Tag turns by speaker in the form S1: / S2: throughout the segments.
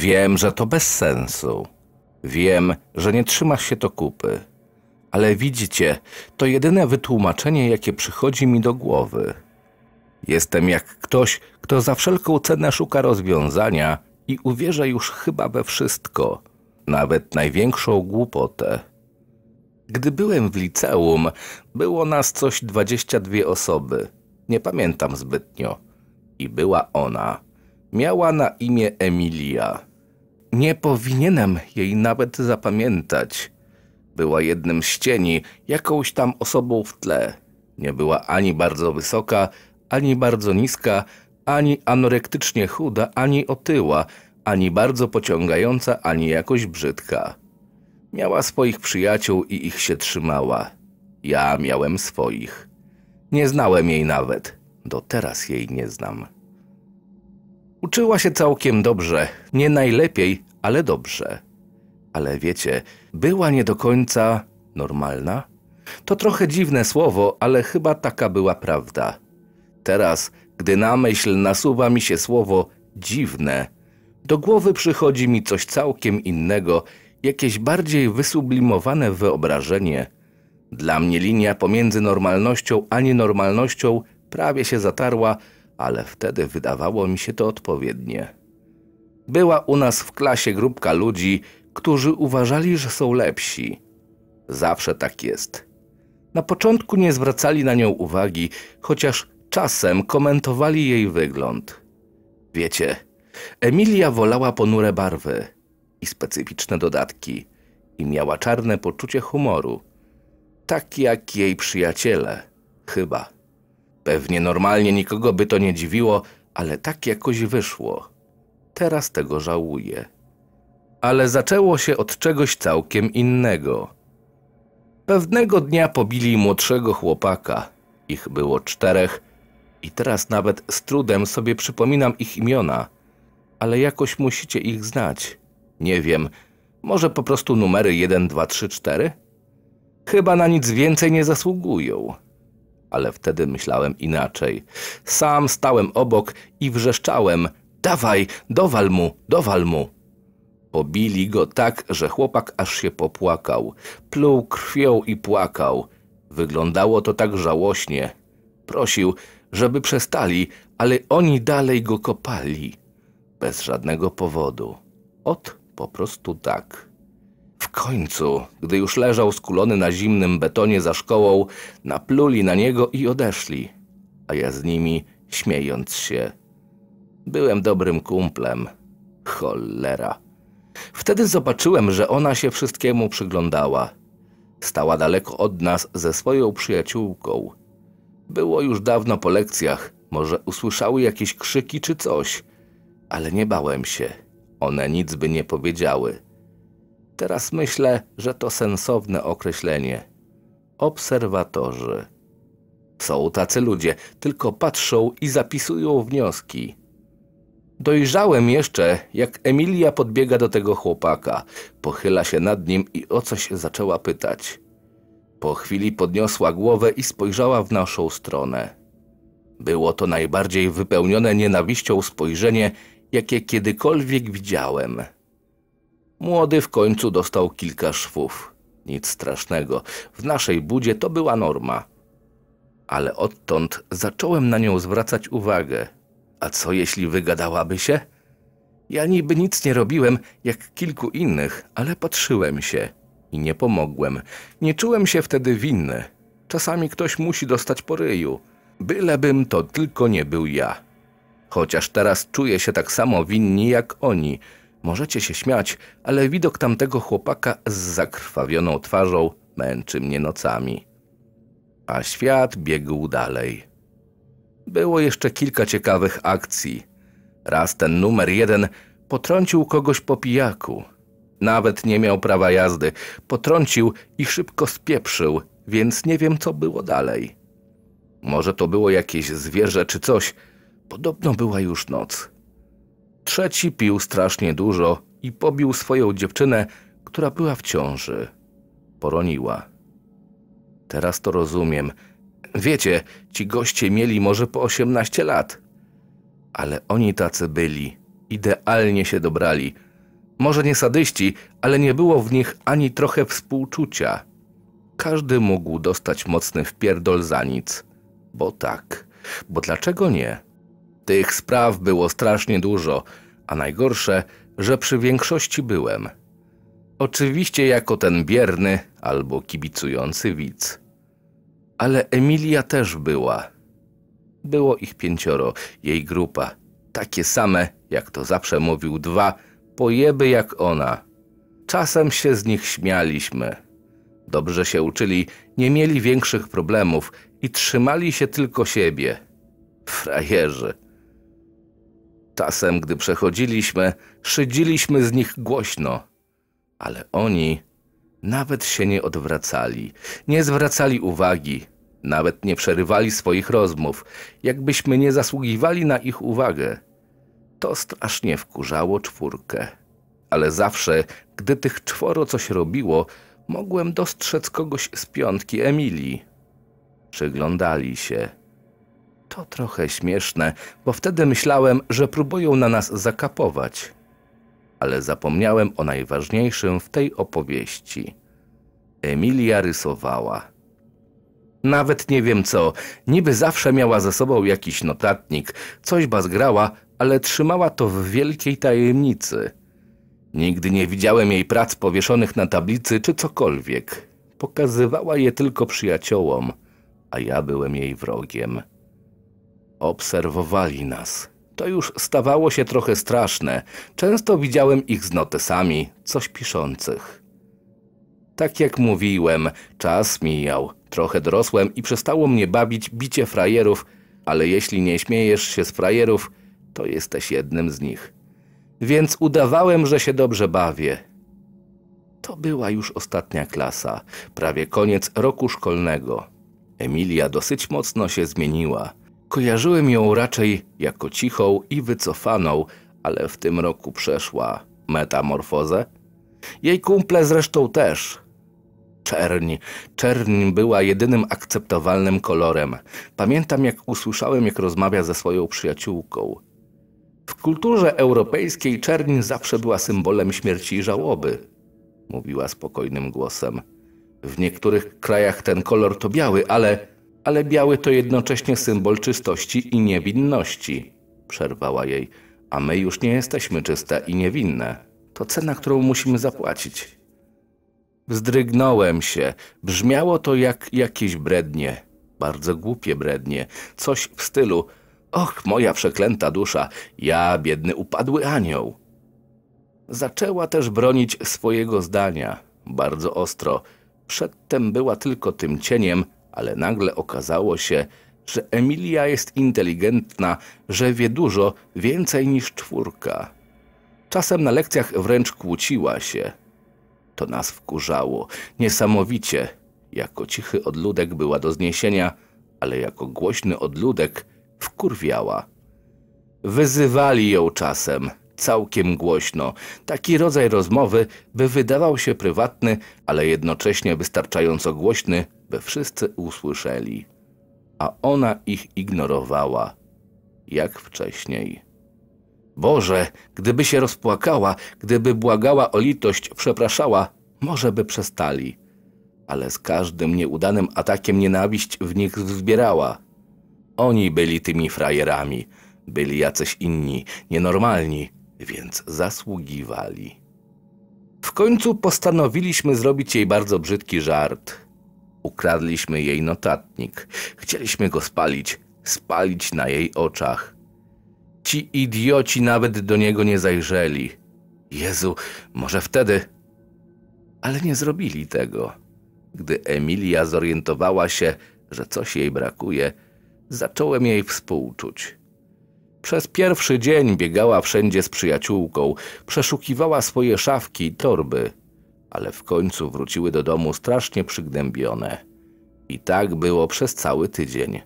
S1: Wiem, że to bez sensu. Wiem, że nie trzymasz się to kupy. Ale widzicie, to jedyne wytłumaczenie, jakie przychodzi mi do głowy. Jestem jak ktoś, kto za wszelką cenę szuka rozwiązania i uwierza już chyba we wszystko, nawet największą głupotę. Gdy byłem w liceum, było nas coś 22 osoby. Nie pamiętam zbytnio. I była ona. Miała na imię Emilia. Nie powinienem jej nawet zapamiętać. Była jednym z cieni, jakąś tam osobą w tle. Nie była ani bardzo wysoka, ani bardzo niska, ani anorektycznie chuda, ani otyła, ani bardzo pociągająca, ani jakoś brzydka. Miała swoich przyjaciół i ich się trzymała. Ja miałem swoich. Nie znałem jej nawet. Do teraz jej nie znam. Uczyła się całkiem dobrze, nie najlepiej, ale dobrze. Ale wiecie, była nie do końca normalna? To trochę dziwne słowo, ale chyba taka była prawda. Teraz, gdy na myśl nasuwa mi się słowo dziwne, do głowy przychodzi mi coś całkiem innego, jakieś bardziej wysublimowane wyobrażenie. Dla mnie linia pomiędzy normalnością a nienormalnością prawie się zatarła, ale wtedy wydawało mi się to odpowiednie. Była u nas w klasie grupka ludzi, którzy uważali, że są lepsi. Zawsze tak jest. Na początku nie zwracali na nią uwagi, chociaż czasem komentowali jej wygląd. Wiecie, Emilia wolała ponure barwy i specyficzne dodatki i miała czarne poczucie humoru, tak jak jej przyjaciele, chyba. Pewnie normalnie nikogo by to nie dziwiło, ale tak jakoś wyszło. Teraz tego żałuję. Ale zaczęło się od czegoś całkiem innego. Pewnego dnia pobili młodszego chłopaka. Ich było czterech i teraz nawet z trudem sobie przypominam ich imiona. Ale jakoś musicie ich znać. Nie wiem, może po prostu numery 1, 2, 3, 4? Chyba na nic więcej nie zasługują ale wtedy myślałem inaczej. Sam stałem obok i wrzeszczałem: Dawaj, dowal mu, dowal mu. Pobili go tak, że chłopak aż się popłakał. Pluł krwią i płakał. Wyglądało to tak żałośnie. Prosił, żeby przestali, ale oni dalej go kopali. Bez żadnego powodu. Ot po prostu tak. W końcu, gdy już leżał skulony na zimnym betonie za szkołą, napluli na niego i odeszli, a ja z nimi, śmiejąc się. Byłem dobrym kumplem. Cholera. Wtedy zobaczyłem, że ona się wszystkiemu przyglądała. Stała daleko od nas ze swoją przyjaciółką. Było już dawno po lekcjach, może usłyszały jakieś krzyki czy coś, ale nie bałem się. One nic by nie powiedziały. Teraz myślę, że to sensowne określenie. Obserwatorzy. Są tacy ludzie, tylko patrzą i zapisują wnioski. Dojrzałem jeszcze, jak Emilia podbiega do tego chłopaka. Pochyla się nad nim i o coś zaczęła pytać. Po chwili podniosła głowę i spojrzała w naszą stronę. Było to najbardziej wypełnione nienawiścią spojrzenie, jakie kiedykolwiek widziałem. Młody w końcu dostał kilka szwów. Nic strasznego, w naszej budzie to była norma. Ale odtąd zacząłem na nią zwracać uwagę. A co jeśli wygadałaby się? Ja niby nic nie robiłem, jak kilku innych, ale patrzyłem się i nie pomogłem. Nie czułem się wtedy winny. Czasami ktoś musi dostać po ryju. Bylebym to tylko nie był ja. Chociaż teraz czuję się tak samo winni jak oni – Możecie się śmiać, ale widok tamtego chłopaka z zakrwawioną twarzą męczy mnie nocami. A świat biegł dalej. Było jeszcze kilka ciekawych akcji. Raz ten numer jeden potrącił kogoś po pijaku. Nawet nie miał prawa jazdy. Potrącił i szybko spieprzył, więc nie wiem co było dalej. Może to było jakieś zwierzę czy coś. Podobno była już noc. Trzeci pił strasznie dużo i pobił swoją dziewczynę, która była w ciąży. Poroniła. Teraz to rozumiem. Wiecie, ci goście mieli może po 18 lat. Ale oni tacy byli. Idealnie się dobrali. Może nie sadyści, ale nie było w nich ani trochę współczucia. Każdy mógł dostać mocny wpierdol za nic. Bo tak. Bo dlaczego nie? Tych spraw było strasznie dużo, a najgorsze, że przy większości byłem. Oczywiście jako ten bierny albo kibicujący widz. Ale Emilia też była. Było ich pięcioro, jej grupa, takie same, jak to zawsze mówił dwa, pojeby jak ona. Czasem się z nich śmialiśmy. Dobrze się uczyli, nie mieli większych problemów i trzymali się tylko siebie. Frajerzy. Czasem, gdy przechodziliśmy, szydziliśmy z nich głośno, ale oni nawet się nie odwracali, nie zwracali uwagi, nawet nie przerywali swoich rozmów, jakbyśmy nie zasługiwali na ich uwagę. To strasznie wkurzało czwórkę. Ale zawsze, gdy tych czworo coś robiło, mogłem dostrzec kogoś z piątki Emilii. Przyglądali się to trochę śmieszne, bo wtedy myślałem, że próbują na nas zakapować. Ale zapomniałem o najważniejszym w tej opowieści. Emilia rysowała. Nawet nie wiem co, niby zawsze miała ze sobą jakiś notatnik, coś bazgrała, ale trzymała to w wielkiej tajemnicy. Nigdy nie widziałem jej prac powieszonych na tablicy czy cokolwiek. Pokazywała je tylko przyjaciołom, a ja byłem jej wrogiem. Obserwowali nas. To już stawało się trochę straszne. Często widziałem ich z notesami, coś piszących. Tak jak mówiłem, czas mijał. Trochę dorosłem i przestało mnie bawić bicie frajerów, ale jeśli nie śmiejesz się z frajerów, to jesteś jednym z nich. Więc udawałem, że się dobrze bawię. To była już ostatnia klasa, prawie koniec roku szkolnego. Emilia dosyć mocno się zmieniła. Kojarzyłem ją raczej jako cichą i wycofaną, ale w tym roku przeszła metamorfozę. Jej kumple zresztą też. Czerń. Czerń była jedynym akceptowalnym kolorem. Pamiętam, jak usłyszałem, jak rozmawia ze swoją przyjaciółką. W kulturze europejskiej czerń zawsze była symbolem śmierci i żałoby, mówiła spokojnym głosem. W niektórych krajach ten kolor to biały, ale ale biały to jednocześnie symbol czystości i niewinności, przerwała jej. A my już nie jesteśmy czyste i niewinne. To cena, którą musimy zapłacić. Wzdrygnąłem się. Brzmiało to jak jakieś brednie. Bardzo głupie brednie. Coś w stylu Och, moja przeklęta dusza, ja biedny upadły anioł. Zaczęła też bronić swojego zdania, bardzo ostro. Przedtem była tylko tym cieniem, ale nagle okazało się, że Emilia jest inteligentna, że wie dużo więcej niż czwórka. Czasem na lekcjach wręcz kłóciła się. To nas wkurzało. Niesamowicie. Jako cichy odludek była do zniesienia, ale jako głośny odludek wkurwiała. Wyzywali ją czasem całkiem głośno. Taki rodzaj rozmowy, by wydawał się prywatny, ale jednocześnie wystarczająco głośny, by wszyscy usłyszeli. A ona ich ignorowała, jak wcześniej. Boże, gdyby się rozpłakała, gdyby błagała o litość, przepraszała, może by przestali. Ale z każdym nieudanym atakiem nienawiść w nich wzbierała. Oni byli tymi frajerami. Byli jacyś inni, nienormalni, więc zasługiwali. W końcu postanowiliśmy zrobić jej bardzo brzydki żart. Ukradliśmy jej notatnik. Chcieliśmy go spalić, spalić na jej oczach. Ci idioci nawet do niego nie zajrzeli. Jezu, może wtedy. Ale nie zrobili tego. Gdy Emilia zorientowała się, że coś jej brakuje, zacząłem jej współczuć. Przez pierwszy dzień biegała wszędzie z przyjaciółką, przeszukiwała swoje szafki i torby, ale w końcu wróciły do domu strasznie przygnębione. I tak było przez cały tydzień.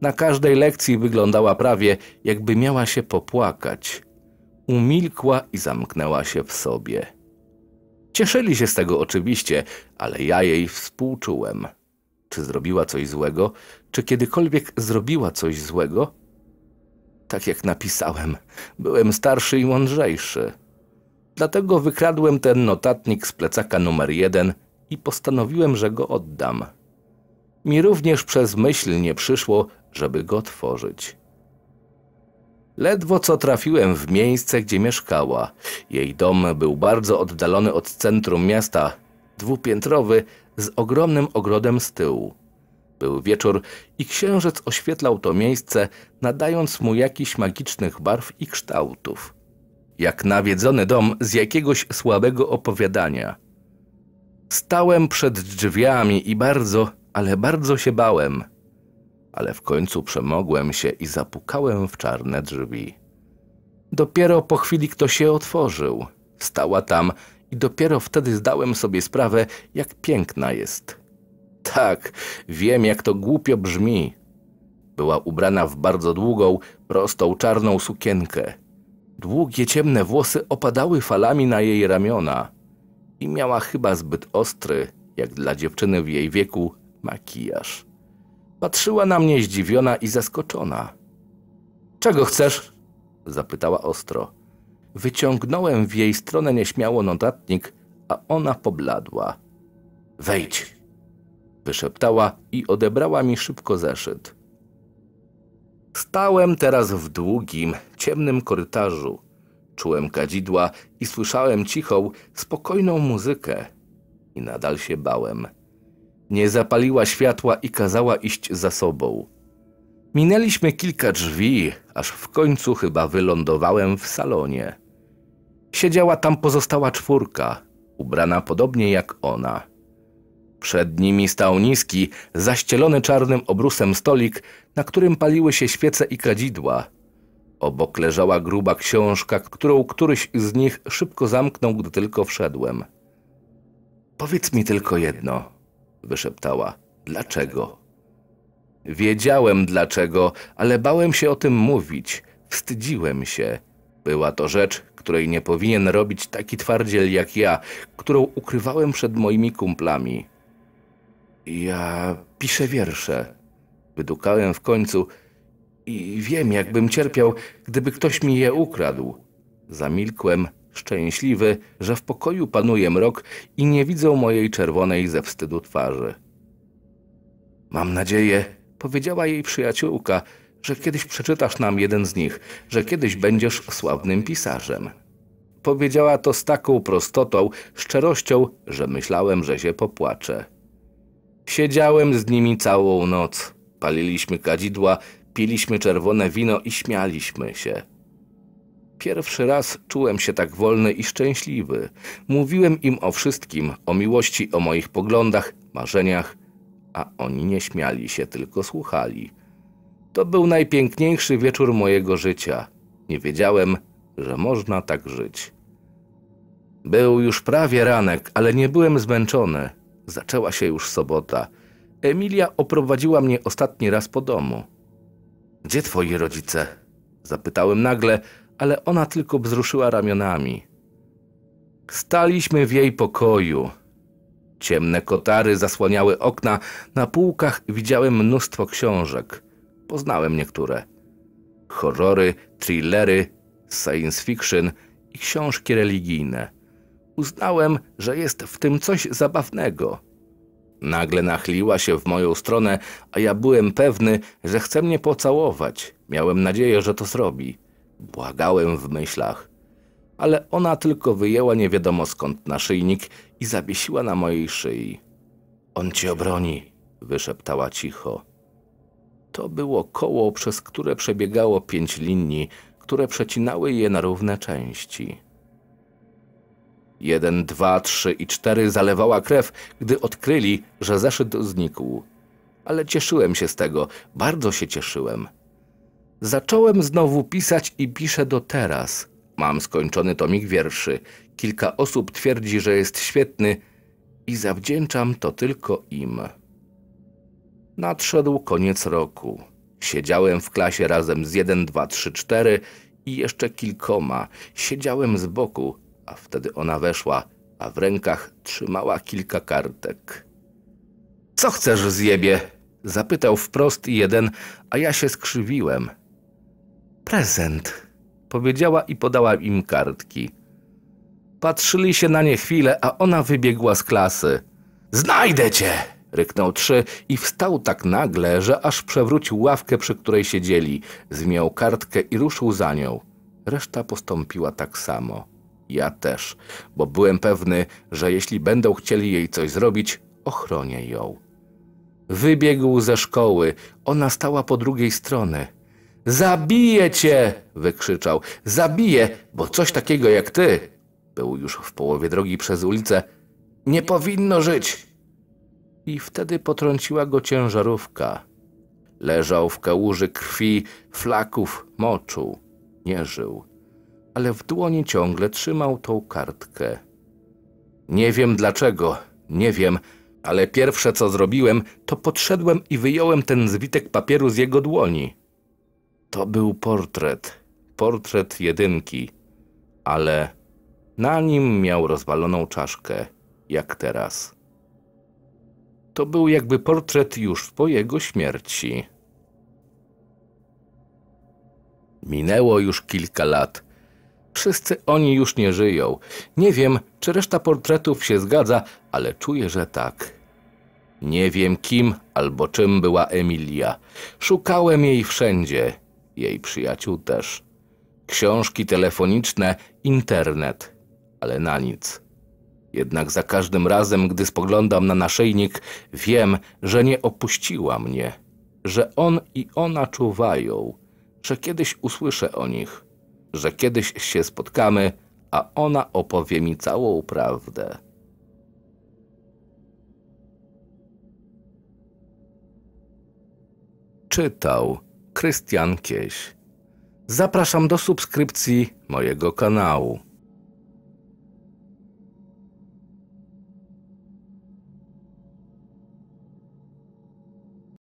S1: Na każdej lekcji wyglądała prawie, jakby miała się popłakać. Umilkła i zamknęła się w sobie. Cieszyli się z tego oczywiście, ale ja jej współczułem. Czy zrobiła coś złego? Czy kiedykolwiek zrobiła coś złego? Tak jak napisałem, byłem starszy i mądrzejszy. Dlatego wykradłem ten notatnik z plecaka numer jeden i postanowiłem, że go oddam. Mi również przez myśl nie przyszło, żeby go otworzyć. Ledwo co trafiłem w miejsce, gdzie mieszkała. Jej dom był bardzo oddalony od centrum miasta, dwupiętrowy, z ogromnym ogrodem z tyłu. Był wieczór i księżyc oświetlał to miejsce, nadając mu jakiś magicznych barw i kształtów. Jak nawiedzony dom z jakiegoś słabego opowiadania. Stałem przed drzwiami i bardzo, ale bardzo się bałem. Ale w końcu przemogłem się i zapukałem w czarne drzwi. Dopiero po chwili ktoś się otworzył. Stała tam i dopiero wtedy zdałem sobie sprawę, jak piękna jest. Tak, wiem jak to głupio brzmi. Była ubrana w bardzo długą, prostą, czarną sukienkę. Długie, ciemne włosy opadały falami na jej ramiona i miała chyba zbyt ostry, jak dla dziewczyny w jej wieku, makijaż. Patrzyła na mnie zdziwiona i zaskoczona. Czego chcesz? zapytała ostro. Wyciągnąłem w jej stronę nieśmiało notatnik, a ona pobladła. Wejdź, wyszeptała i odebrała mi szybko zeszyt. Stałem teraz w długim, ciemnym korytarzu. Czułem kadzidła i słyszałem cichą, spokojną muzykę. I nadal się bałem. Nie zapaliła światła i kazała iść za sobą. Minęliśmy kilka drzwi, aż w końcu chyba wylądowałem w salonie. Siedziała tam pozostała czwórka, ubrana podobnie jak ona. Przed nimi stał niski, zaścielony czarnym obrusem stolik, na którym paliły się świece i kadzidła. Obok leżała gruba książka, którą któryś z nich szybko zamknął, gdy tylko wszedłem. Powiedz mi tylko jedno, wyszeptała. Dlaczego? Wiedziałem dlaczego, ale bałem się o tym mówić. Wstydziłem się. Była to rzecz, której nie powinien robić taki twardziel jak ja, którą ukrywałem przed moimi kumplami. Ja piszę wiersze. Wydukałem w końcu i wiem, jakbym cierpiał, gdyby ktoś mi je ukradł. Zamilkłem, szczęśliwy, że w pokoju panuje mrok i nie widzą mojej czerwonej ze wstydu twarzy. Mam nadzieję, powiedziała jej przyjaciółka, że kiedyś przeczytasz nam jeden z nich, że kiedyś będziesz sławnym pisarzem. Powiedziała to z taką prostotą, szczerością, że myślałem, że się popłaczę. Siedziałem z nimi całą noc. Paliliśmy kadzidła, piliśmy czerwone wino i śmialiśmy się. Pierwszy raz czułem się tak wolny i szczęśliwy. Mówiłem im o wszystkim, o miłości, o moich poglądach, marzeniach, a oni nie śmiali się, tylko słuchali. To był najpiękniejszy wieczór mojego życia. Nie wiedziałem, że można tak żyć. Był już prawie ranek, ale nie byłem zmęczony. Zaczęła się już sobota. Emilia oprowadziła mnie ostatni raz po domu. Gdzie twoi rodzice? Zapytałem nagle, ale ona tylko wzruszyła ramionami. Staliśmy w jej pokoju. Ciemne kotary zasłaniały okna, na półkach widziałem mnóstwo książek. Poznałem niektóre. Horrory, thrillery, science fiction i książki religijne. Uznałem, że jest w tym coś zabawnego. Nagle nachliła się w moją stronę, a ja byłem pewny, że chce mnie pocałować. Miałem nadzieję, że to zrobi. Błagałem w myślach. Ale ona tylko wyjęła nie wiadomo skąd naszyjnik i zawiesiła na mojej szyi. On cię obroni, wyszeptała cicho. To było koło, przez które przebiegało pięć linii, które przecinały je na równe części. Jeden, dwa, trzy i cztery zalewała krew, gdy odkryli, że zeszyt znikł. Ale cieszyłem się z tego, bardzo się cieszyłem. Zacząłem znowu pisać i piszę do teraz. Mam skończony tomik wierszy. Kilka osób twierdzi, że jest świetny i zawdzięczam to tylko im. Nadszedł koniec roku. Siedziałem w klasie razem z 1, 2, 3, 4 i jeszcze kilkoma. Siedziałem z boku, a wtedy ona weszła, a w rękach trzymała kilka kartek. Co chcesz jebie? Zapytał wprost jeden, a ja się skrzywiłem. Prezent, powiedziała i podała im kartki. Patrzyli się na nie chwilę, a ona wybiegła z klasy. Znajdę cię! Ryknął trzy i wstał tak nagle, że aż przewrócił ławkę, przy której siedzieli. Zmiał kartkę i ruszył za nią. Reszta postąpiła tak samo. Ja też, bo byłem pewny, że jeśli będą chcieli jej coś zrobić, ochronię ją. Wybiegł ze szkoły. Ona stała po drugiej stronie. Zabiję cię! wykrzyczał. Zabiję, bo coś takiego jak ty. Był już w połowie drogi przez ulicę. Nie powinno żyć! I wtedy potrąciła go ciężarówka. Leżał w kałuży krwi, flaków, moczu. Nie żył ale w dłoni ciągle trzymał tą kartkę. Nie wiem dlaczego, nie wiem, ale pierwsze co zrobiłem, to podszedłem i wyjąłem ten zwitek papieru z jego dłoni. To był portret, portret jedynki, ale na nim miał rozwaloną czaszkę, jak teraz. To był jakby portret już po jego śmierci. Minęło już kilka lat, Wszyscy oni już nie żyją. Nie wiem, czy reszta portretów się zgadza, ale czuję, że tak. Nie wiem kim albo czym była Emilia. Szukałem jej wszędzie. Jej przyjaciół też. Książki telefoniczne, internet. Ale na nic. Jednak za każdym razem, gdy spoglądam na naszyjnik, wiem, że nie opuściła mnie. Że on i ona czuwają. Że kiedyś usłyszę o nich że kiedyś się spotkamy, a ona opowie mi całą prawdę. Czytał Krystian Kieś. Zapraszam do subskrypcji mojego kanału.